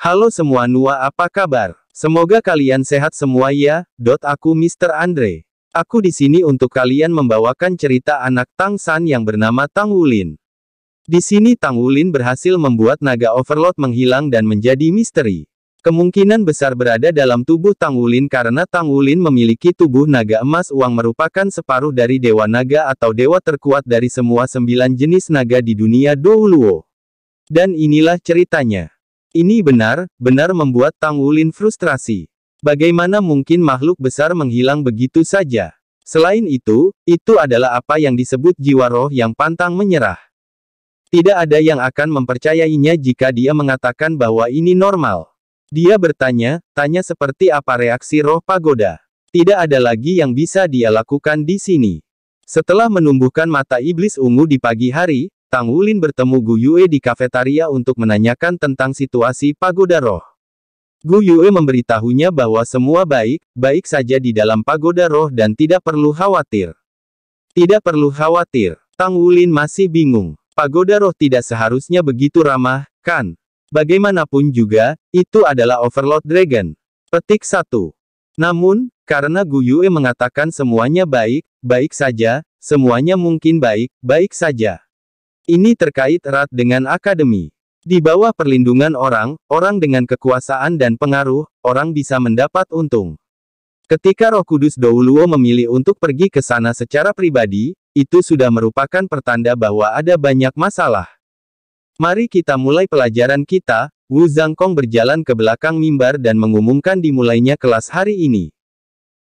Halo semua Nua apa kabar? Semoga kalian sehat semua ya, dot aku Mr. Andre. Aku di sini untuk kalian membawakan cerita anak Tang San yang bernama Tang Wulin. Di sini Tang Wulin berhasil membuat naga overload menghilang dan menjadi misteri. Kemungkinan besar berada dalam tubuh Tang Wulin karena Tang Wulin memiliki tubuh naga emas uang merupakan separuh dari dewa naga atau dewa terkuat dari semua sembilan jenis naga di dunia Douluo. Dan inilah ceritanya. Ini benar, benar membuat Tang Wulin frustrasi. Bagaimana mungkin makhluk besar menghilang begitu saja? Selain itu, itu adalah apa yang disebut jiwa roh yang pantang menyerah. Tidak ada yang akan mempercayainya jika dia mengatakan bahwa ini normal. Dia bertanya, tanya seperti apa reaksi roh pagoda. Tidak ada lagi yang bisa dia lakukan di sini. Setelah menumbuhkan mata iblis ungu di pagi hari, Tang Wulin bertemu Gu Yue di kafetaria untuk menanyakan tentang situasi pagoda roh. Gu Yue memberitahunya bahwa semua baik, baik saja di dalam pagoda roh dan tidak perlu khawatir. Tidak perlu khawatir, Tang Wulin masih bingung. Pagoda roh tidak seharusnya begitu ramah, kan? Bagaimanapun juga, itu adalah Overlord Dragon. Petik 1. Namun, karena Gu Yue mengatakan semuanya baik, baik saja, semuanya mungkin baik, baik saja. Ini terkait erat dengan akademi. Di bawah perlindungan orang, orang dengan kekuasaan dan pengaruh, orang bisa mendapat untung. Ketika Roh Kudus Douluo memilih untuk pergi ke sana secara pribadi, itu sudah merupakan pertanda bahwa ada banyak masalah. Mari kita mulai pelajaran kita, Wu Zhangkong berjalan ke belakang mimbar dan mengumumkan dimulainya kelas hari ini.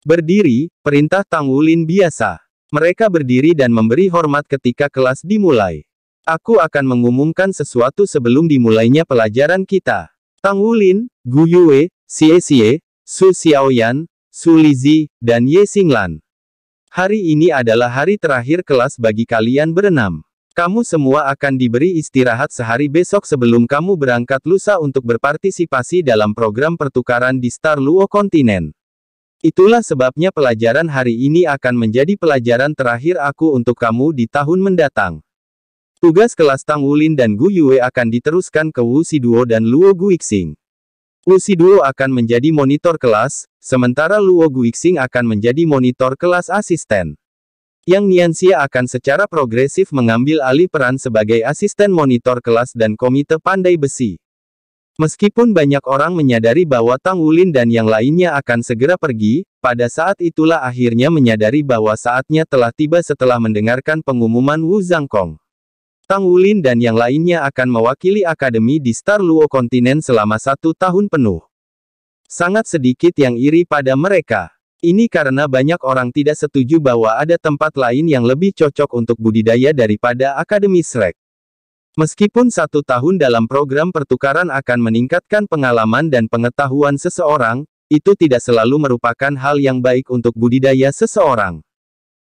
Berdiri, perintah Tang Wulin biasa. Mereka berdiri dan memberi hormat ketika kelas dimulai. Aku akan mengumumkan sesuatu sebelum dimulainya pelajaran kita. Tang Wulin, Gu Yue, Xie Xie, Su Xiaoyan, Su Lizi, dan Ye Xinglan. Hari ini adalah hari terakhir kelas bagi kalian berenam. Kamu semua akan diberi istirahat sehari besok sebelum kamu berangkat lusa untuk berpartisipasi dalam program pertukaran di Star Luo Kontinen. Itulah sebabnya pelajaran hari ini akan menjadi pelajaran terakhir aku untuk kamu di tahun mendatang. Tugas kelas Tang Wulin dan Gu Yue akan diteruskan ke Wu Siduo dan Luo Guixing. Wu Siduo akan menjadi monitor kelas, sementara Luo Guixing akan menjadi monitor kelas asisten yang Niansia akan secara progresif mengambil alih peran sebagai asisten monitor kelas dan komite pandai besi. Meskipun banyak orang menyadari bahwa Tang Wulin dan yang lainnya akan segera pergi, pada saat itulah akhirnya menyadari bahwa saatnya telah tiba setelah mendengarkan pengumuman Wu Zhangkong. Tang Wulin dan yang lainnya akan mewakili akademi di Star Luo Kontinen selama satu tahun penuh. Sangat sedikit yang iri pada mereka. Ini karena banyak orang tidak setuju bahwa ada tempat lain yang lebih cocok untuk budidaya daripada Akademi Shrek. Meskipun satu tahun dalam program pertukaran akan meningkatkan pengalaman dan pengetahuan seseorang, itu tidak selalu merupakan hal yang baik untuk budidaya seseorang.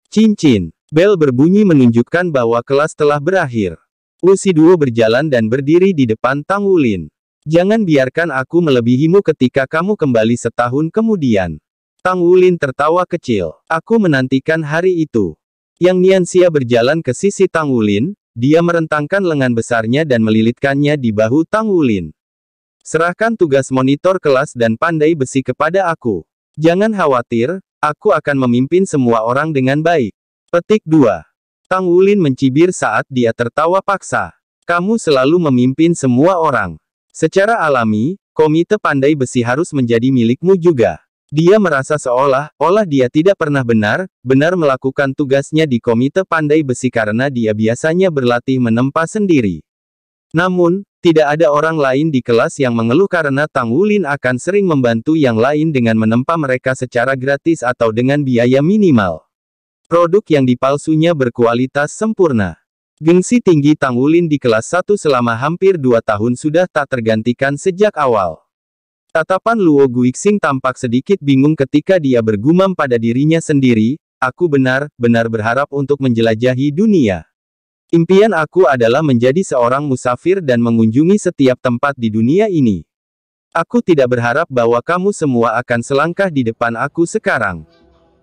Cincin, bel berbunyi menunjukkan bahwa kelas telah berakhir. Duo berjalan dan berdiri di depan Tang Wulin. Jangan biarkan aku melebihimu ketika kamu kembali setahun kemudian. Tang Wulin tertawa kecil. Aku menantikan hari itu. Yang Niansia berjalan ke sisi Tang Wulin, dia merentangkan lengan besarnya dan melilitkannya di bahu Tang Wulin. Serahkan tugas monitor kelas dan pandai besi kepada aku. Jangan khawatir, aku akan memimpin semua orang dengan baik. Petik 2. Tang Wulin mencibir saat dia tertawa paksa. Kamu selalu memimpin semua orang. Secara alami, komite pandai besi harus menjadi milikmu juga. Dia merasa seolah-olah dia tidak pernah benar, benar melakukan tugasnya di Komite Pandai Besi karena dia biasanya berlatih menempa sendiri. Namun, tidak ada orang lain di kelas yang mengeluh karena Tang Wulin akan sering membantu yang lain dengan menempa mereka secara gratis atau dengan biaya minimal. Produk yang dipalsunya berkualitas sempurna. Gengsi tinggi Tang Wulin di kelas 1 selama hampir dua tahun sudah tak tergantikan sejak awal. Tatapan Luo Guixing tampak sedikit bingung ketika dia bergumam pada dirinya sendiri, aku benar, benar berharap untuk menjelajahi dunia. Impian aku adalah menjadi seorang musafir dan mengunjungi setiap tempat di dunia ini. Aku tidak berharap bahwa kamu semua akan selangkah di depan aku sekarang.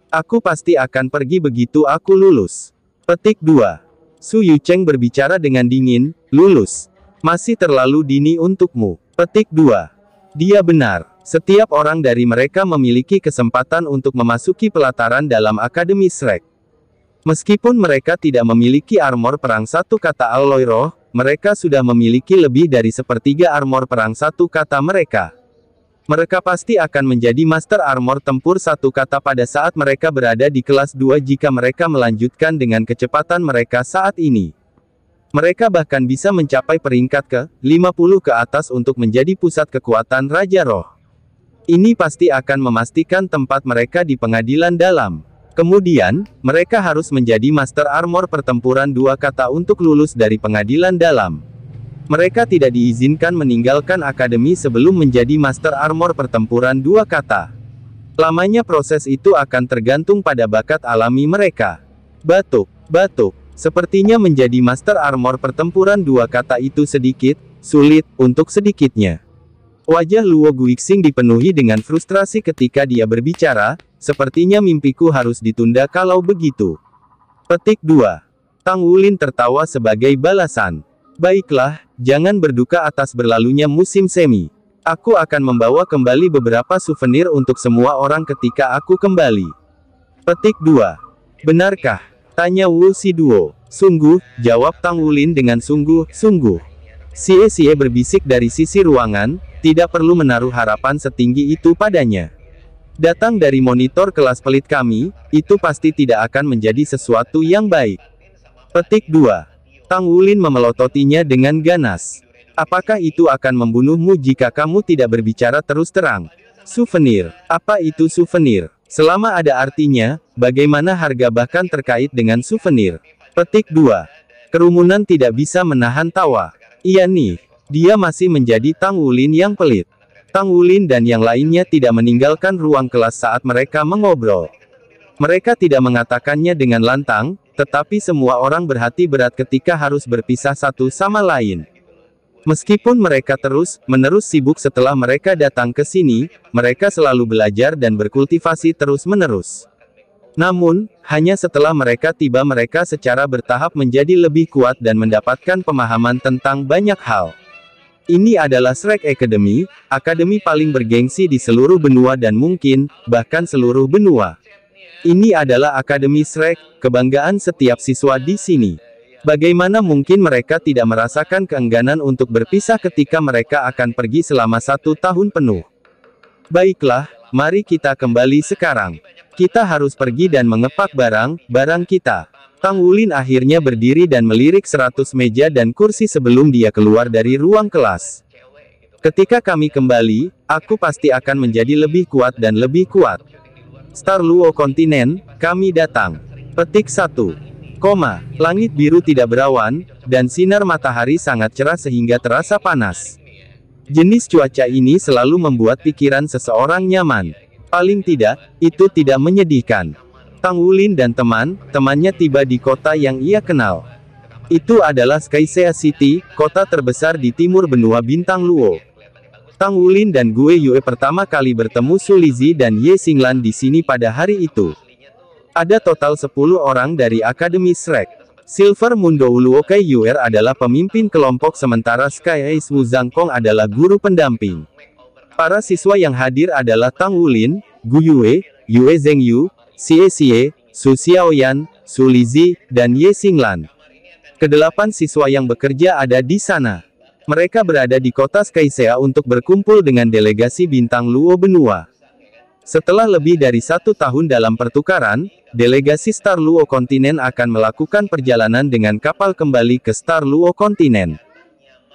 Aku pasti akan pergi begitu aku lulus. Petik 2. Su Yucheng berbicara dengan dingin, lulus. Masih terlalu dini untukmu. Petik 2. Dia benar. Setiap orang dari mereka memiliki kesempatan untuk memasuki pelataran dalam Akademi Shrek. Meskipun mereka tidak memiliki armor perang satu kata Alloy Roh, mereka sudah memiliki lebih dari sepertiga armor perang satu kata mereka. Mereka pasti akan menjadi master armor tempur satu kata pada saat mereka berada di kelas 2 jika mereka melanjutkan dengan kecepatan mereka saat ini. Mereka bahkan bisa mencapai peringkat ke 50 ke atas untuk menjadi pusat kekuatan Raja Roh. Ini pasti akan memastikan tempat mereka di pengadilan dalam. Kemudian, mereka harus menjadi Master Armor pertempuran dua kata untuk lulus dari pengadilan dalam. Mereka tidak diizinkan meninggalkan akademi sebelum menjadi Master Armor pertempuran dua kata. Lamanya proses itu akan tergantung pada bakat alami mereka. Batuk, batuk, Sepertinya menjadi master armor pertempuran dua kata itu sedikit, sulit, untuk sedikitnya. Wajah Luo Guixing dipenuhi dengan frustrasi ketika dia berbicara, sepertinya mimpiku harus ditunda kalau begitu. Petik 2. Tang Wulin tertawa sebagai balasan. Baiklah, jangan berduka atas berlalunya musim semi. Aku akan membawa kembali beberapa souvenir untuk semua orang ketika aku kembali. Petik 2. Benarkah? Tanya Wu Siduo. Sungguh, jawab Tang Wulin dengan sungguh, sungguh. Si Xie e berbisik dari sisi ruangan, tidak perlu menaruh harapan setinggi itu padanya. Datang dari monitor kelas pelit kami, itu pasti tidak akan menjadi sesuatu yang baik. Petik 2. Tang Wulin memelototinya dengan ganas. Apakah itu akan membunuhmu jika kamu tidak berbicara terus terang? Souvenir. Apa itu souvenir? Selama ada artinya, Bagaimana harga bahkan terkait dengan souvenir. Petik 2. Kerumunan tidak bisa menahan tawa. Iya nih, dia masih menjadi Tang Wulin yang pelit. Tang Wulin dan yang lainnya tidak meninggalkan ruang kelas saat mereka mengobrol. Mereka tidak mengatakannya dengan lantang, tetapi semua orang berhati berat ketika harus berpisah satu sama lain. Meskipun mereka terus menerus sibuk setelah mereka datang ke sini, mereka selalu belajar dan berkultivasi terus-menerus. Namun, hanya setelah mereka tiba mereka secara bertahap menjadi lebih kuat dan mendapatkan pemahaman tentang banyak hal. Ini adalah Shrek Academy, akademi paling bergengsi di seluruh benua dan mungkin, bahkan seluruh benua. Ini adalah Akademi Shrek, kebanggaan setiap siswa di sini. Bagaimana mungkin mereka tidak merasakan keengganan untuk berpisah ketika mereka akan pergi selama satu tahun penuh? Baiklah, mari kita kembali sekarang. Kita harus pergi dan mengepak barang, barang kita. Tang Wulin akhirnya berdiri dan melirik seratus meja dan kursi sebelum dia keluar dari ruang kelas. Ketika kami kembali, aku pasti akan menjadi lebih kuat dan lebih kuat. Star Luo Kontinen, kami datang. Petik 1. Koma, langit biru tidak berawan, dan sinar matahari sangat cerah sehingga terasa panas. Jenis cuaca ini selalu membuat pikiran seseorang nyaman. Paling tidak, itu tidak menyedihkan. Tang Wulin dan teman-temannya tiba di kota yang ia kenal. Itu adalah Skysea City, kota terbesar di timur benua Bintang Luo. Tang Wulin dan Gue Yue pertama kali bertemu Sulizi dan Ye Singlan di sini pada hari itu. Ada total 10 orang dari Akademi Shrek. Silver Mundo Luo Kai Yue adalah pemimpin kelompok sementara Sky Ace Wu Zhangkong adalah guru pendamping. Para siswa yang hadir adalah Tang Wulin, Gu Yue, Yue Zhengyu, Xie Xie, Su Xiaoyan, Su Lizi, dan Ye Xinglan. Kedelapan siswa yang bekerja ada di sana. Mereka berada di kota Skaisea untuk berkumpul dengan delegasi bintang Luo Benua. Setelah lebih dari satu tahun dalam pertukaran, delegasi Star Luo Kontinen akan melakukan perjalanan dengan kapal kembali ke Star Luo Kontinen.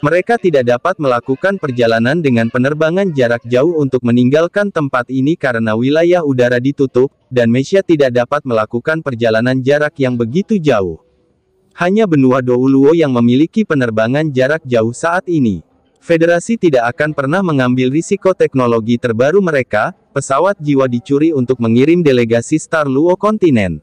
Mereka tidak dapat melakukan perjalanan dengan penerbangan jarak jauh untuk meninggalkan tempat ini karena wilayah udara ditutup, dan Mesia tidak dapat melakukan perjalanan jarak yang begitu jauh. Hanya benua Douluo yang memiliki penerbangan jarak jauh saat ini. Federasi tidak akan pernah mengambil risiko teknologi terbaru mereka, pesawat jiwa dicuri untuk mengirim delegasi Star Luo kontinen.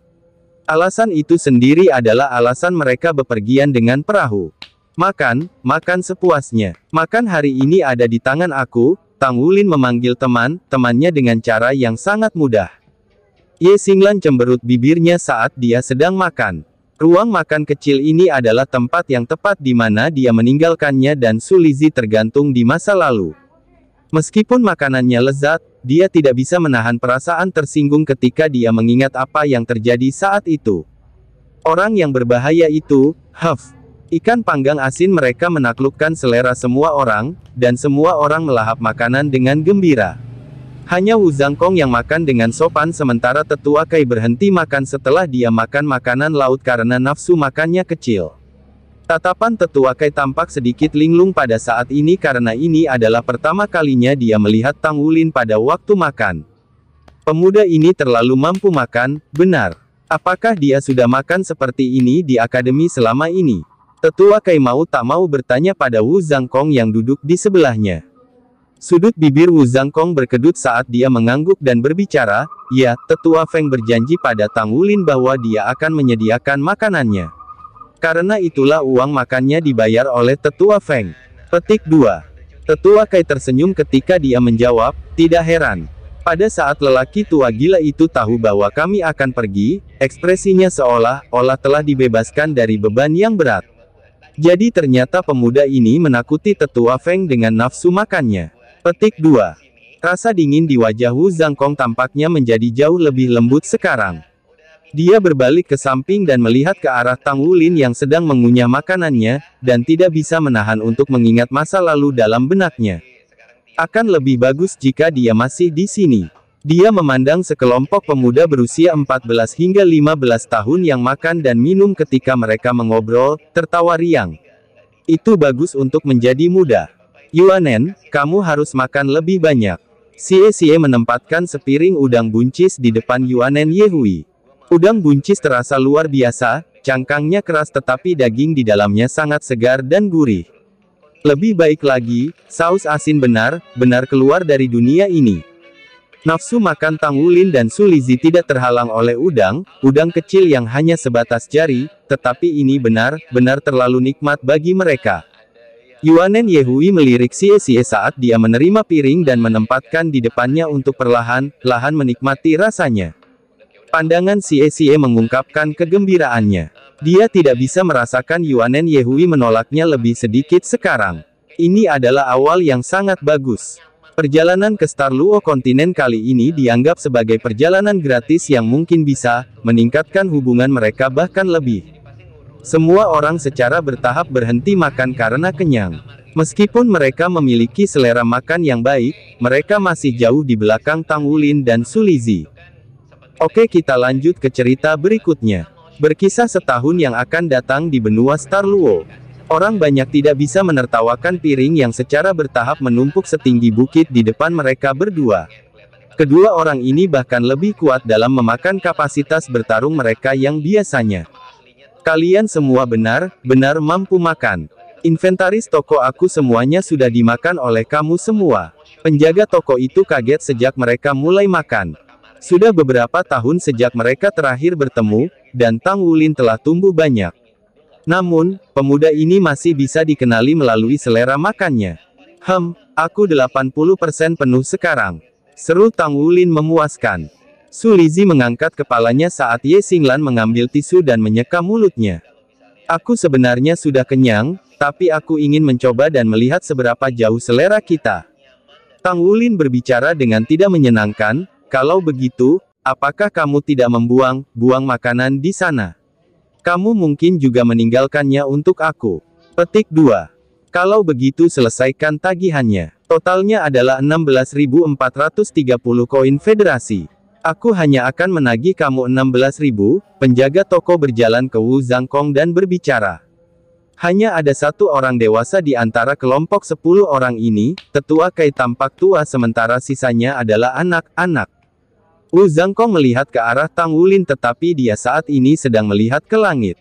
Alasan itu sendiri adalah alasan mereka bepergian dengan perahu. Makan, makan sepuasnya. Makan hari ini ada di tangan aku, Tang Wulin memanggil teman, temannya dengan cara yang sangat mudah. Ye Singlan cemberut bibirnya saat dia sedang makan. Ruang makan kecil ini adalah tempat yang tepat di mana dia meninggalkannya dan Sulizi tergantung di masa lalu. Meskipun makanannya lezat, dia tidak bisa menahan perasaan tersinggung ketika dia mengingat apa yang terjadi saat itu. Orang yang berbahaya itu, Huff, Ikan panggang asin mereka menaklukkan selera semua orang, dan semua orang melahap makanan dengan gembira. Hanya Wu Zhangkong yang makan dengan sopan sementara tetua Kai berhenti makan setelah dia makan makanan laut karena nafsu makannya kecil. Tatapan tetua Kai tampak sedikit linglung pada saat ini karena ini adalah pertama kalinya dia melihat Tang Wulin pada waktu makan. Pemuda ini terlalu mampu makan, benar. Apakah dia sudah makan seperti ini di akademi selama ini? Tetua Kai mau tak mau bertanya pada Wu Zhangkong yang duduk di sebelahnya. Sudut bibir Wu Zhangkong berkedut saat dia mengangguk dan berbicara, ya, Tetua Feng berjanji pada Tang Wulin bahwa dia akan menyediakan makanannya. Karena itulah uang makannya dibayar oleh Tetua Feng. Petik 2. Tetua Kai tersenyum ketika dia menjawab, tidak heran. Pada saat lelaki tua gila itu tahu bahwa kami akan pergi, ekspresinya seolah-olah telah dibebaskan dari beban yang berat. Jadi ternyata pemuda ini menakuti tetua Feng dengan nafsu makannya. Petik 2. Rasa dingin di wajah Wu Zhangkong tampaknya menjadi jauh lebih lembut sekarang. Dia berbalik ke samping dan melihat ke arah Tang Wulin yang sedang mengunyah makanannya, dan tidak bisa menahan untuk mengingat masa lalu dalam benaknya. Akan lebih bagus jika dia masih di sini. Dia memandang sekelompok pemuda berusia 14 hingga 15 tahun yang makan dan minum ketika mereka mengobrol, tertawa riang. Itu bagus untuk menjadi muda. Yuanen, kamu harus makan lebih banyak. Xie Xie menempatkan sepiring udang buncis di depan Yuanen Yehui. Udang buncis terasa luar biasa, cangkangnya keras tetapi daging di dalamnya sangat segar dan gurih. Lebih baik lagi, saus asin benar, benar keluar dari dunia ini. Nafsu makan Tang Wulin dan Sulizi tidak terhalang oleh udang, udang kecil yang hanya sebatas jari, tetapi ini benar, benar terlalu nikmat bagi mereka. Yuanen Yehui melirik Xie Xie saat dia menerima piring dan menempatkan di depannya untuk perlahan, lahan menikmati rasanya. Pandangan Xie Xie mengungkapkan kegembiraannya. Dia tidak bisa merasakan Yuanen Yehui menolaknya lebih sedikit sekarang. Ini adalah awal yang sangat bagus. Perjalanan ke Star Luo kontinen kali ini dianggap sebagai perjalanan gratis yang mungkin bisa meningkatkan hubungan mereka bahkan lebih. Semua orang secara bertahap berhenti makan karena kenyang. Meskipun mereka memiliki selera makan yang baik, mereka masih jauh di belakang Tang Wulin dan Sulizi. Oke kita lanjut ke cerita berikutnya. Berkisah setahun yang akan datang di benua Star Luo. Orang banyak tidak bisa menertawakan piring yang secara bertahap menumpuk setinggi bukit di depan mereka berdua. Kedua orang ini bahkan lebih kuat dalam memakan kapasitas bertarung mereka yang biasanya. Kalian semua benar, benar mampu makan. Inventaris toko aku semuanya sudah dimakan oleh kamu semua. Penjaga toko itu kaget sejak mereka mulai makan. Sudah beberapa tahun sejak mereka terakhir bertemu, dan Tang Wulin telah tumbuh banyak. Namun, pemuda ini masih bisa dikenali melalui selera makannya. Hem, aku 80% penuh sekarang. Seru Tang Wulin memuaskan. Su Lizi mengangkat kepalanya saat Ye Xinglan mengambil tisu dan menyeka mulutnya. Aku sebenarnya sudah kenyang, tapi aku ingin mencoba dan melihat seberapa jauh selera kita. Tang Wulin berbicara dengan tidak menyenangkan, kalau begitu, apakah kamu tidak membuang, buang makanan di sana? Kamu mungkin juga meninggalkannya untuk aku. Petik 2. Kalau begitu selesaikan tagihannya. Totalnya adalah 16.430 koin federasi. Aku hanya akan menagih kamu 16.000, penjaga toko berjalan ke Wu Zhangkong dan berbicara. Hanya ada satu orang dewasa di antara kelompok 10 orang ini, tetua Kai tampak tua sementara sisanya adalah anak-anak. Wu Zhangkong melihat ke arah Tang Wulin tetapi dia saat ini sedang melihat ke langit.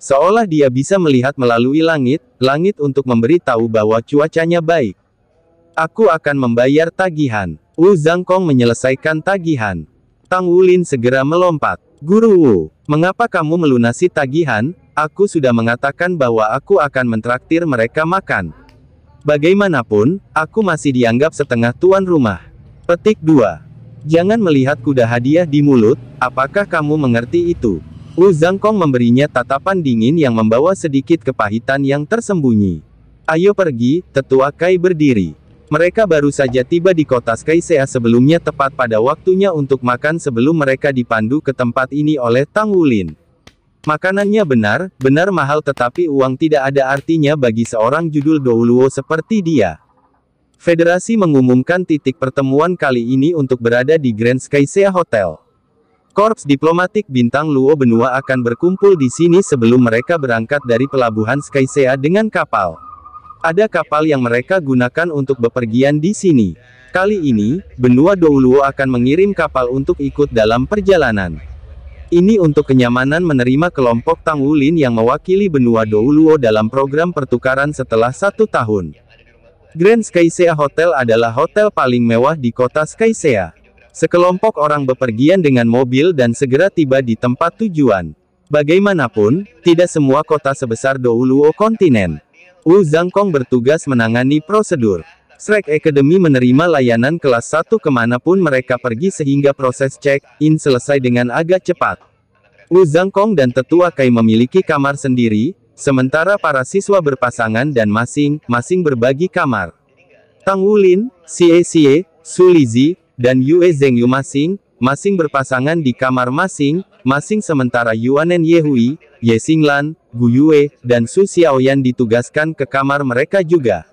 Seolah dia bisa melihat melalui langit, langit untuk memberi tahu bahwa cuacanya baik. Aku akan membayar tagihan. Wu Zhangkong menyelesaikan tagihan. Tang Wulin segera melompat. Guru Wu, mengapa kamu melunasi tagihan? Aku sudah mengatakan bahwa aku akan mentraktir mereka makan. Bagaimanapun, aku masih dianggap setengah tuan rumah. Petik 2. Jangan melihat kuda hadiah di mulut, apakah kamu mengerti itu? Wu Zhangkong memberinya tatapan dingin yang membawa sedikit kepahitan yang tersembunyi. Ayo pergi, tetua Kai berdiri. Mereka baru saja tiba di kota Sea sebelumnya tepat pada waktunya untuk makan sebelum mereka dipandu ke tempat ini oleh Tang Wulin. Makanannya benar, benar mahal tetapi uang tidak ada artinya bagi seorang judul Douluo seperti dia. Federasi mengumumkan titik pertemuan kali ini untuk berada di Grand Skysia Hotel. Korps diplomatik bintang Luo benua akan berkumpul di sini sebelum mereka berangkat dari pelabuhan Skysia dengan kapal. Ada kapal yang mereka gunakan untuk bepergian di sini. Kali ini, benua Douluo akan mengirim kapal untuk ikut dalam perjalanan. Ini untuk kenyamanan menerima kelompok Tang Wulin yang mewakili benua Douluo dalam program pertukaran setelah satu tahun. Grand Skysea Hotel adalah hotel paling mewah di kota Skysea. Sekelompok orang bepergian dengan mobil dan segera tiba di tempat tujuan. Bagaimanapun, tidak semua kota sebesar Douluo kontinen. Wu Zhangkong bertugas menangani prosedur. Shrek Academy menerima layanan kelas 1 kemanapun mereka pergi sehingga proses check-in selesai dengan agak cepat. Wu Zhangkong dan Tetua Kai memiliki kamar sendiri, Sementara para siswa berpasangan dan masing-masing berbagi kamar. Tang Wulin, Xie Xie, Su Lizi, dan Yue Zhengyu masing-masing berpasangan di kamar masing-masing sementara Yuanen Yehui, Ye Xinglan, Gu Yue, dan Su Xiaoyan ditugaskan ke kamar mereka juga.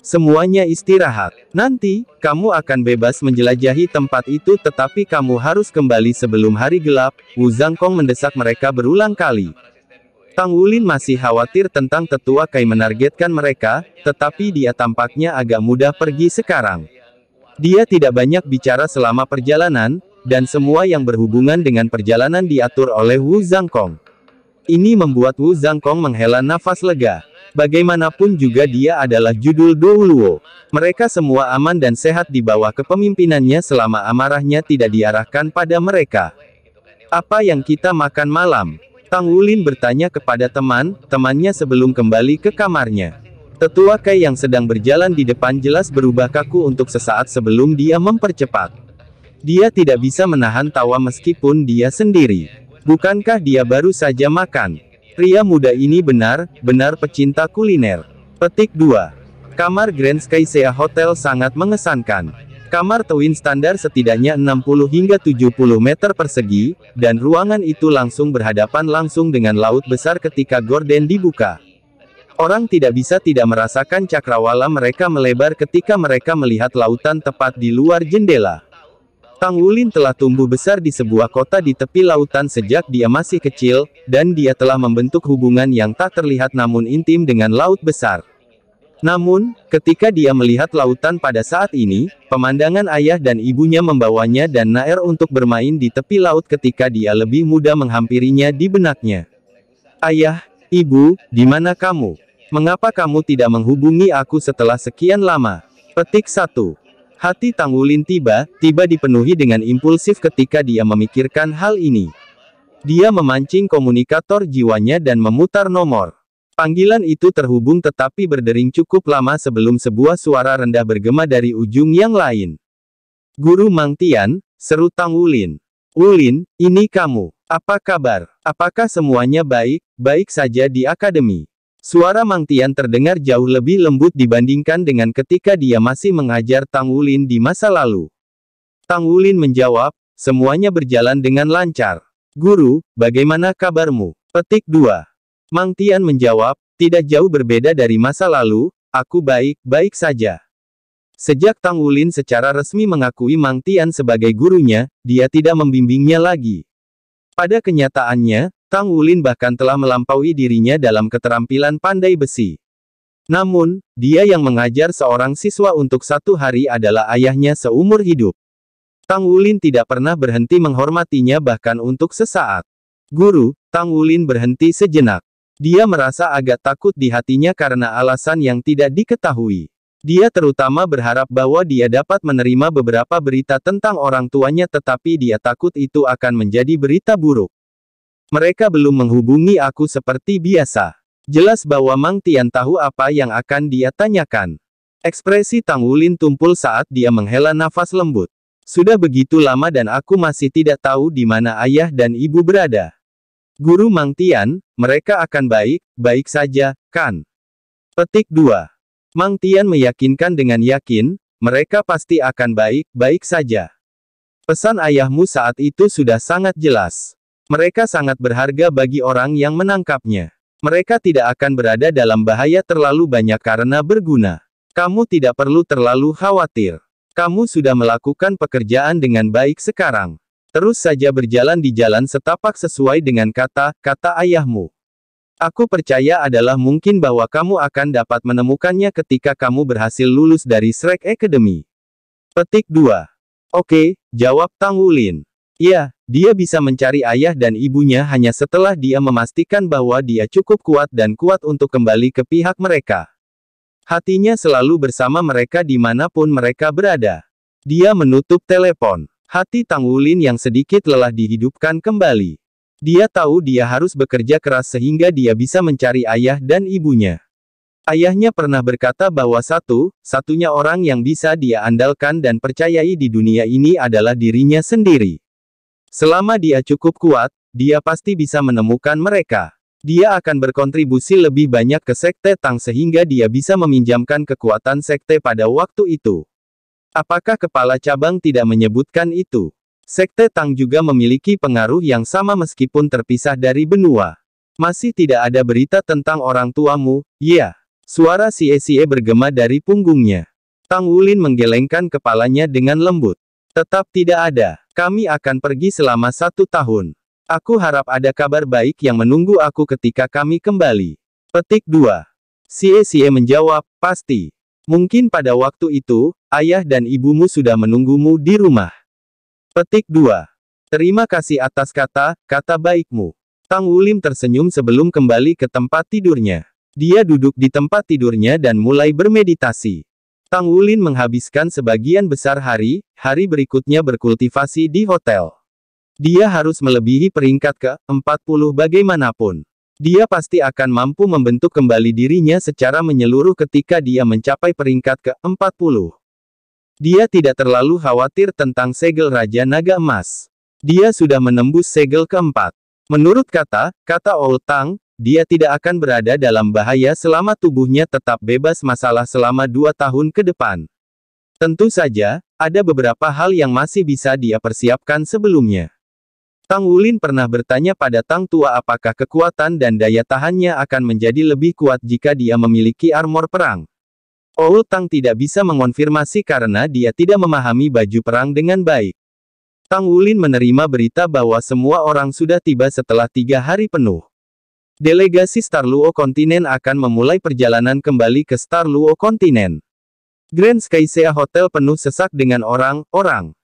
Semuanya istirahat. Nanti, kamu akan bebas menjelajahi tempat itu tetapi kamu harus kembali sebelum hari gelap, Wu Zhangkong mendesak mereka berulang kali. Tang Wulin masih khawatir tentang tetua Kai menargetkan mereka, tetapi dia tampaknya agak mudah pergi sekarang. Dia tidak banyak bicara selama perjalanan, dan semua yang berhubungan dengan perjalanan diatur oleh Wu Zhangkong. Ini membuat Wu Zhangkong menghela nafas lega. Bagaimanapun juga dia adalah judul Douluo. Mereka semua aman dan sehat di bawah kepemimpinannya selama amarahnya tidak diarahkan pada mereka. Apa yang kita makan malam? Tang Wulin bertanya kepada teman, temannya sebelum kembali ke kamarnya. Tetua Kai yang sedang berjalan di depan jelas berubah kaku untuk sesaat sebelum dia mempercepat. Dia tidak bisa menahan tawa meskipun dia sendiri. Bukankah dia baru saja makan? Pria muda ini benar, benar pecinta kuliner. Petik 2. Kamar Grand Sky Sea Hotel sangat mengesankan. Kamar twin standar setidaknya 60 hingga 70 meter persegi, dan ruangan itu langsung berhadapan langsung dengan laut besar ketika gorden dibuka. Orang tidak bisa tidak merasakan cakrawala mereka melebar ketika mereka melihat lautan tepat di luar jendela. Tang Wulin telah tumbuh besar di sebuah kota di tepi lautan sejak dia masih kecil, dan dia telah membentuk hubungan yang tak terlihat namun intim dengan laut besar. Namun, ketika dia melihat lautan pada saat ini, pemandangan ayah dan ibunya membawanya dan Naer untuk bermain di tepi laut ketika dia lebih muda menghampirinya di benaknya. Ayah, ibu, di mana kamu? Mengapa kamu tidak menghubungi aku setelah sekian lama? Petik satu. Hati Tangulin tiba, tiba dipenuhi dengan impulsif ketika dia memikirkan hal ini. Dia memancing komunikator jiwanya dan memutar nomor. Panggilan itu terhubung tetapi berdering cukup lama sebelum sebuah suara rendah bergema dari ujung yang lain. Guru Mang Tian, seru Tang Wulin. Wulin, ini kamu. Apa kabar? Apakah semuanya baik, baik saja di akademi? Suara Mang Tian terdengar jauh lebih lembut dibandingkan dengan ketika dia masih mengajar Tang Wulin di masa lalu. Tang Wulin menjawab, semuanya berjalan dengan lancar. Guru, bagaimana kabarmu? Petik 2. Mang Tian menjawab, tidak jauh berbeda dari masa lalu, aku baik-baik saja. Sejak Tang Wulin secara resmi mengakui Mang Tian sebagai gurunya, dia tidak membimbingnya lagi. Pada kenyataannya, Tang Wulin bahkan telah melampaui dirinya dalam keterampilan pandai besi. Namun, dia yang mengajar seorang siswa untuk satu hari adalah ayahnya seumur hidup. Tang Wulin tidak pernah berhenti menghormatinya bahkan untuk sesaat. Guru, Tang Wulin berhenti sejenak. Dia merasa agak takut di hatinya karena alasan yang tidak diketahui. Dia terutama berharap bahwa dia dapat menerima beberapa berita tentang orang tuanya, tetapi dia takut itu akan menjadi berita buruk. Mereka belum menghubungi aku seperti biasa. Jelas bahwa Mang Tian tahu apa yang akan dia tanyakan. Ekspresi Tang Wulin tumpul saat dia menghela nafas lembut. Sudah begitu lama dan aku masih tidak tahu di mana ayah dan ibu berada. Guru Mang Tian, mereka akan baik, baik saja, kan? Petik 2. Mang Tian meyakinkan dengan yakin, mereka pasti akan baik, baik saja. Pesan ayahmu saat itu sudah sangat jelas. Mereka sangat berharga bagi orang yang menangkapnya. Mereka tidak akan berada dalam bahaya terlalu banyak karena berguna. Kamu tidak perlu terlalu khawatir. Kamu sudah melakukan pekerjaan dengan baik sekarang. Terus saja berjalan di jalan setapak sesuai dengan kata-kata ayahmu. Aku percaya adalah mungkin bahwa kamu akan dapat menemukannya ketika kamu berhasil lulus dari Shrek Academy. Petik 2. Oke, jawab Tang Wulin. Ya, dia bisa mencari ayah dan ibunya hanya setelah dia memastikan bahwa dia cukup kuat dan kuat untuk kembali ke pihak mereka. Hatinya selalu bersama mereka dimanapun mereka berada. Dia menutup telepon. Hati Tang Wulin yang sedikit lelah dihidupkan kembali. Dia tahu dia harus bekerja keras sehingga dia bisa mencari ayah dan ibunya. Ayahnya pernah berkata bahwa satu, satunya orang yang bisa dia andalkan dan percayai di dunia ini adalah dirinya sendiri. Selama dia cukup kuat, dia pasti bisa menemukan mereka. Dia akan berkontribusi lebih banyak ke sekte Tang sehingga dia bisa meminjamkan kekuatan sekte pada waktu itu. Apakah kepala cabang tidak menyebutkan itu? Sekte Tang juga memiliki pengaruh yang sama meskipun terpisah dari benua. Masih tidak ada berita tentang orang tuamu, ya. Suara si sie bergema dari punggungnya. Tang Wulin menggelengkan kepalanya dengan lembut. Tetap tidak ada. Kami akan pergi selama satu tahun. Aku harap ada kabar baik yang menunggu aku ketika kami kembali. Petik 2. Sie-sie menjawab, pasti. Mungkin pada waktu itu, Ayah dan ibumu sudah menunggumu di rumah. Petik 2. Terima kasih atas kata, kata baikmu. Tang Wulim tersenyum sebelum kembali ke tempat tidurnya. Dia duduk di tempat tidurnya dan mulai bermeditasi. Tang Ulin menghabiskan sebagian besar hari, hari berikutnya berkultivasi di hotel. Dia harus melebihi peringkat ke-40 bagaimanapun. Dia pasti akan mampu membentuk kembali dirinya secara menyeluruh ketika dia mencapai peringkat ke-40. Dia tidak terlalu khawatir tentang segel Raja Naga Emas. Dia sudah menembus segel keempat. Menurut kata, kata Old Tang, dia tidak akan berada dalam bahaya selama tubuhnya tetap bebas masalah selama dua tahun ke depan. Tentu saja, ada beberapa hal yang masih bisa dia persiapkan sebelumnya. Tang Wulin pernah bertanya pada Tang Tua apakah kekuatan dan daya tahannya akan menjadi lebih kuat jika dia memiliki armor perang. Olu Tang tidak bisa mengonfirmasi karena dia tidak memahami baju perang dengan baik. Tang Wulin menerima berita bahwa semua orang sudah tiba setelah tiga hari penuh. Delegasi Star Luo Kontinen akan memulai perjalanan kembali ke Star Luo Kontinen. Grand Skysea Hotel penuh sesak dengan orang-orang.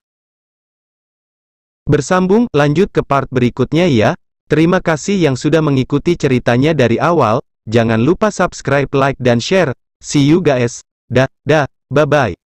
Bersambung, lanjut ke part berikutnya ya. Terima kasih yang sudah mengikuti ceritanya dari awal, jangan lupa subscribe, like, dan share. See you guys. Da, da, bye-bye.